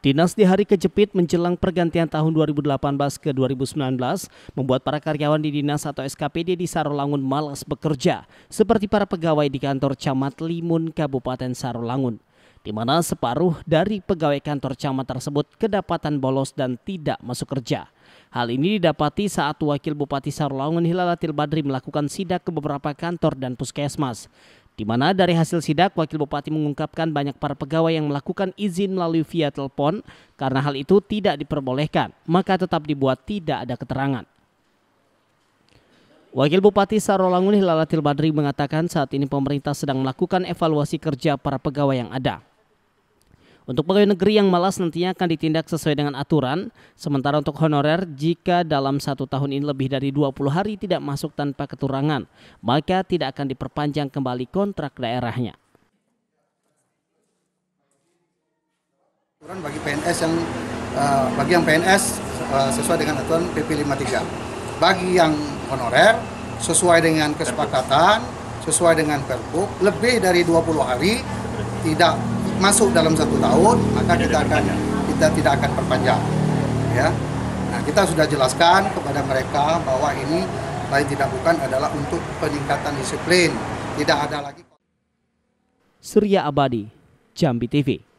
Dinas di hari kejepit menjelang pergantian tahun 2018 ke 2019 membuat para karyawan di dinas atau SKPD di Sarolangun malas bekerja, seperti para pegawai di kantor camat Limun, Kabupaten Sarolangun, di mana separuh dari pegawai kantor camat tersebut kedapatan bolos dan tidak masuk kerja. Hal ini didapati saat Wakil Bupati Sarolangun Hilalatil Badri melakukan sidak ke beberapa kantor dan puskesmas. Di mana dari hasil sidak, Wakil Bupati mengungkapkan banyak para pegawai yang melakukan izin melalui via telepon karena hal itu tidak diperbolehkan, maka tetap dibuat tidak ada keterangan. Wakil Bupati Sarolangun Hilalatil Badri mengatakan saat ini pemerintah sedang melakukan evaluasi kerja para pegawai yang ada. Untuk pegawai negeri yang malas nantinya akan ditindak sesuai dengan aturan, sementara untuk honorer jika dalam satu tahun ini lebih dari 20 hari tidak masuk tanpa keturangan, maka tidak akan diperpanjang kembali kontrak daerahnya. Aturan bagi PNS yang uh, bagi yang PNS uh, eh, sesuai dengan aturan PP 53. Bagi yang honorer sesuai dengan kesepakatan, sesuai dengan perbuk, lebih dari 20 hari tidak masuk dalam satu tahun maka kita akan kita tidak akan perpanjang ya nah kita sudah jelaskan kepada mereka bahwa ini lain tidak bukan adalah untuk peningkatan disiplin tidak ada lagi Surya Abadi Jambi TV